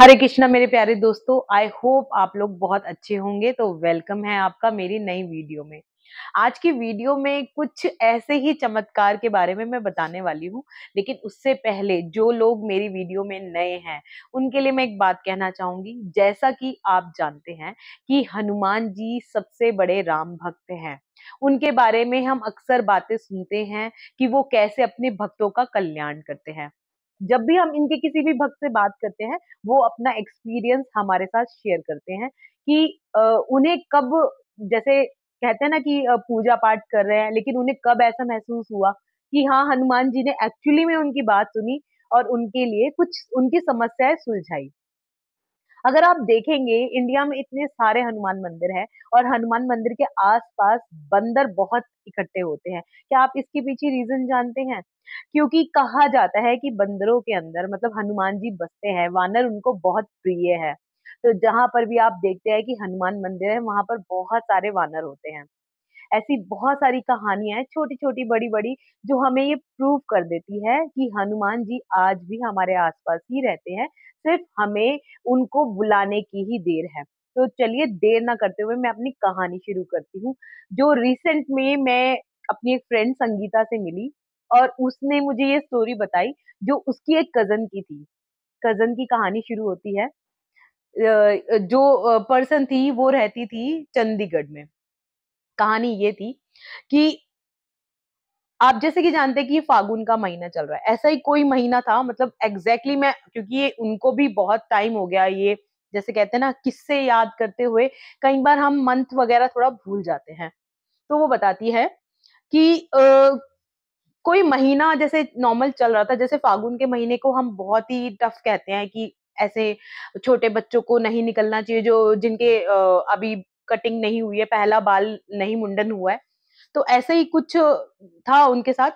हरे कृष्णा मेरे प्यारे दोस्तों आई होप आप लोग बहुत अच्छे होंगे तो वेलकम है आपका मेरी नई वीडियो में आज की वीडियो में कुछ ऐसे ही चमत्कार के बारे में मैं बताने वाली हूँ लेकिन उससे पहले जो लोग मेरी वीडियो में नए हैं उनके लिए मैं एक बात कहना चाहूंगी जैसा कि आप जानते हैं कि हनुमान जी सबसे बड़े राम भक्त हैं उनके बारे में हम अक्सर बातें सुनते हैं कि वो कैसे अपने भक्तों का कल्याण करते हैं जब भी हम इनके किसी भी भक्त से बात करते हैं वो अपना एक्सपीरियंस हमारे साथ शेयर करते हैं कि उन्हें कब जैसे कहते हैं ना कि पूजा पाठ कर रहे हैं लेकिन उन्हें कब ऐसा महसूस हुआ कि हाँ हनुमान जी ने एक्चुअली में उनकी बात सुनी और उनके लिए कुछ उनकी समस्याएं सुलझाई अगर आप देखेंगे इंडिया में इतने सारे हनुमान मंदिर हैं और हनुमान मंदिर के आसपास बंदर बहुत इकट्ठे होते हैं क्या आप इसके पीछे रीजन जानते हैं क्योंकि कहा जाता है कि बंदरों के अंदर मतलब हनुमान जी बसते हैं वानर उनको बहुत प्रिय है तो जहां पर भी आप देखते हैं कि हनुमान मंदिर है वहां पर बहुत सारे वानर होते हैं ऐसी बहुत सारी कहानियां हैं छोटी छोटी बड़ी बड़ी जो हमें ये प्रूव कर देती है कि हनुमान जी आज भी हमारे आसपास ही रहते हैं सिर्फ हमें उनको बुलाने की ही देर है तो चलिए देर ना करते हुए मैं अपनी कहानी शुरू करती हूँ जो रिसेंट में मैं अपनी एक फ्रेंड संगीता से मिली और उसने मुझे ये स्टोरी बताई जो उसकी एक कजन की थी कजन की कहानी शुरू होती है जो पर्सन थी वो रहती थी चंडीगढ़ में कहानी ये थी कि आप जैसे कि जानते हैं कि ये फागुन का महीना चल रहा है ऐसा ही कोई महीना था मतलब एग्जैक्टली exactly मैं क्योंकि ये उनको भी बहुत टाइम हो गया ये जैसे कहते हैं ना किससे याद करते हुए कई बार हम मंथ वगैरह थोड़ा भूल जाते हैं तो वो बताती है कि आ, कोई महीना जैसे नॉर्मल चल रहा था जैसे फागुन के महीने को हम बहुत ही टफ कहते हैं कि ऐसे छोटे बच्चों को नहीं निकलना चाहिए जो जिनके अभी कटिंग नहीं हुई है पहला बाल नहीं मुंडन हुआ है तो ऐसे ही कुछ था उनके साथ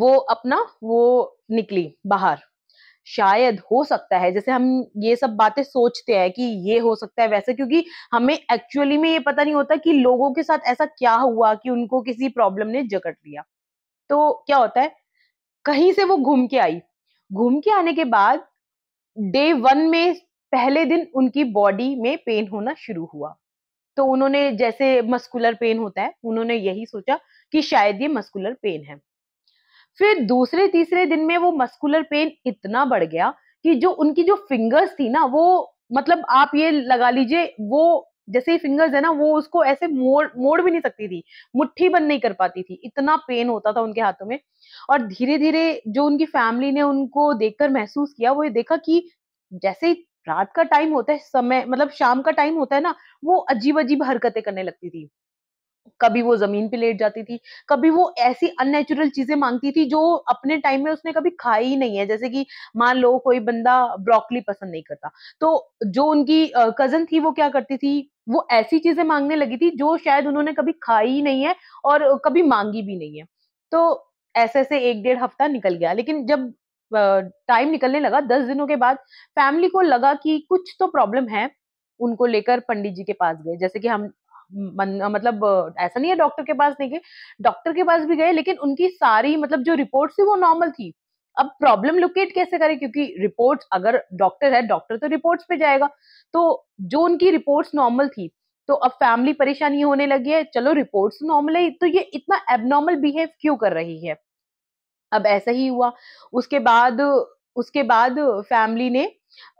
वो अपना वो निकली बाहर शायद हो सकता है जैसे हम ये सब बातें सोचते हैं कि ये हो सकता है वैसे क्योंकि हमें एक्चुअली में ये पता नहीं होता कि लोगों के साथ ऐसा क्या हुआ कि उनको किसी प्रॉब्लम ने जकड़ लिया तो क्या होता है कहीं से वो घूम के आई घूम के आने के बाद डे वन में पहले दिन उनकी बॉडी में पेन होना शुरू हुआ तो उन्होंने जैसे मस्कुलर पेन होता है उन्होंने यही सोचा कि शायद ये मस्कुलर पेन है फिर दूसरे तीसरे दिन में वो मस्कुलर पेन इतना बढ़ गया कि जो उनकी जो फिंगर्स थी ना वो मतलब आप ये लगा लीजिए वो जैसे ही फिंगर्स है ना वो उसको ऐसे मोड़ मोड़ भी नहीं सकती थी मुट्ठी बंद नहीं कर पाती थी इतना पेन होता था उनके हाथों में और धीरे धीरे जो उनकी फैमिली ने उनको देखकर महसूस किया वो ये देखा कि जैसे ही रात का टाइम होता है समय मतलब शाम का टाइम होता है ना वो अजीब अजीब हरकतें करने लगती थी कभी वो जमीन पे लेट जाती थी कभी वो ऐसी अननेचुरल चीजें मांगती थी जो अपने टाइम में उसने कभी खाई ही नहीं है जैसे कि मान लो कोई बंदा ब्रोकली पसंद नहीं करता तो जो उनकी कजन थी वो क्या करती थी वो ऐसी चीजें मांगने लगी थी जो शायद उन्होंने कभी खाई ही नहीं है और कभी मांगी भी नहीं है तो ऐसे ऐसे एक डेढ़ हफ्ता निकल गया लेकिन जब टाइम निकलने लगा दस दिनों के बाद फैमिली को लगा कि कुछ तो प्रॉब्लम है उनको लेकर पंडित जी के पास गए जैसे कि हम मन, मतलब ऐसा नहीं है डॉक्टर के पास नहीं गए डॉक्टर के पास भी गए लेकिन उनकी सारी मतलब जो रिपोर्ट थी वो नॉर्मल थी अब प्रॉब्लम लोकेट कैसे करें क्योंकि रिपोर्ट्स अगर डॉक्टर है डॉक्टर तो रिपोर्ट्स पे जाएगा तो जो उनकी रिपोर्ट्स नॉर्मल थी तो अब फैमिली परेशानी होने लगी है चलो रिपोर्ट्स नॉर्मल है तो ये इतना एबनॉर्मल बिहेव क्यों कर रही है अब ऐसा ही हुआ उसके बाद उसके बाद फैमिली ने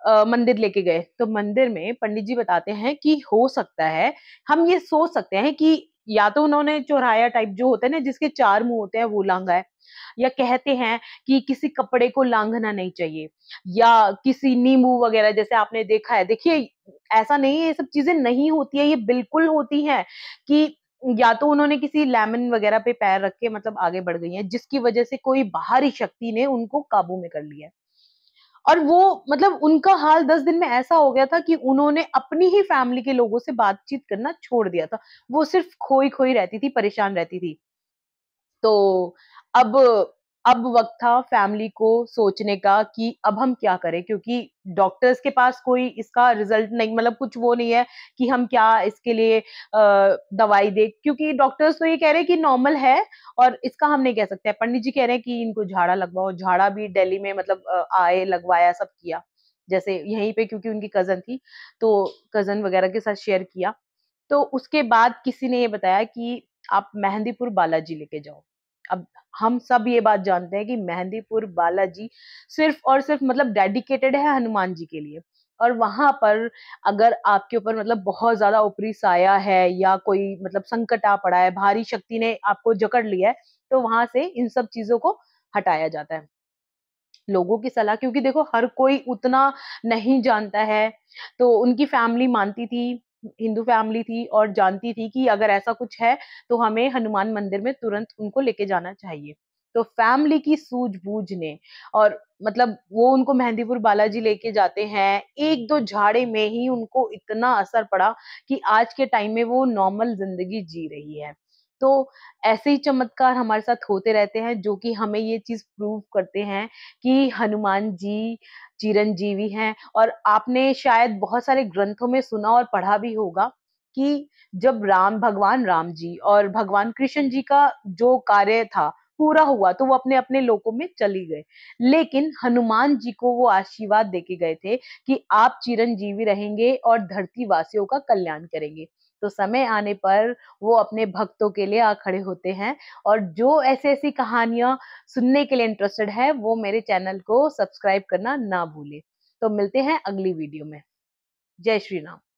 आ, मंदिर लेके गए तो मंदिर में पंडित जी बताते हैं कि हो सकता है हम ये सोच सकते हैं कि या तो उन्होंने चौराया टाइप जो होता है ना जिसके चार मुंह होते हैं वो लांगा है या कहते हैं कि किसी कपड़े को लांघना नहीं चाहिए या किसी नींबू वगैरह जैसे आपने देखा है देखिए ऐसा नहीं है ये सब चीजें नहीं होती है ये बिल्कुल होती हैं कि या तो उन्होंने किसी लेमन वगैरह पे पैर रख के मतलब आगे बढ़ गई हैं जिसकी वजह से कोई बाहरी शक्ति ने उनको काबू में कर लिया और वो मतलब उनका हाल दस दिन में ऐसा हो गया था कि उन्होंने अपनी ही फैमिली के लोगों से बातचीत करना छोड़ दिया था वो सिर्फ खोई खोई रहती थी परेशान रहती थी तो अब अब वक्त था फैमिली को सोचने का कि अब हम क्या करें क्योंकि डॉक्टर्स के पास कोई इसका रिजल्ट नहीं मतलब कुछ वो नहीं है कि हम क्या इसके लिए दवाई दे क्योंकि डॉक्टर्स तो ये कह रहे हैं कि नॉर्मल है और इसका हम नहीं कह सकते पंडित जी कह रहे हैं कि इनको झाड़ा लगवाओ झाड़ा भी दिल्ली में मतलब आए लगवाया सब किया जैसे यहीं पे क्योंकि उनकी कजन थी तो कजन वगैरह के साथ शेयर किया तो उसके बाद किसी ने ये बताया कि आप मेहंदीपुर बालाजी लेके जाओ अब हम सब ये बात जानते हैं कि मेहंदीपुर बालाजी सिर्फ और सिर्फ मतलब डेडिकेटेड है हनुमान जी के लिए और वहां पर अगर आपके ऊपर मतलब बहुत ज्यादा ऊपरी साया है या कोई मतलब संकट आ पड़ा है भारी शक्ति ने आपको जकड़ लिया है तो वहां से इन सब चीजों को हटाया जाता है लोगों की सलाह क्योंकि देखो हर कोई उतना नहीं जानता है तो उनकी फैमिली मानती थी हिंदू फैमिली थी और जानती थी कि अगर ऐसा कुछ है तो हमें हनुमान मंदिर में तुरंत उनको लेके जाना चाहिए तो फैमिली की सूझबूझ ने और मतलब वो उनको मेहंदीपुर बालाजी लेके जाते हैं एक दो झाड़े में ही उनको इतना असर पड़ा कि आज के टाइम में वो नॉर्मल जिंदगी जी रही है तो ऐसे ही चमत्कार हमारे साथ होते रहते हैं जो कि हमें ये चीज़ प्रूव करते हैं कि हनुमान जी चिरंजीवी हैं और आपने शायद बहुत सारे ग्रंथों में सुना और पढ़ा भी होगा कि जब राम भगवान राम जी और भगवान कृष्ण जी का जो कार्य था पूरा हुआ तो वो अपने अपने लोकों में चली गए लेकिन हनुमान जी को वो आशीर्वाद देके गए थे कि आप चिरंजीवी रहेंगे और धरती वासियों का कल्याण करेंगे तो समय आने पर वो अपने भक्तों के लिए आ खड़े होते हैं और जो ऐसी ऐसी कहानियाँ सुनने के लिए इंटरेस्टेड है वो मेरे चैनल को सब्सक्राइब करना ना भूले तो मिलते हैं अगली वीडियो में जय श्री राम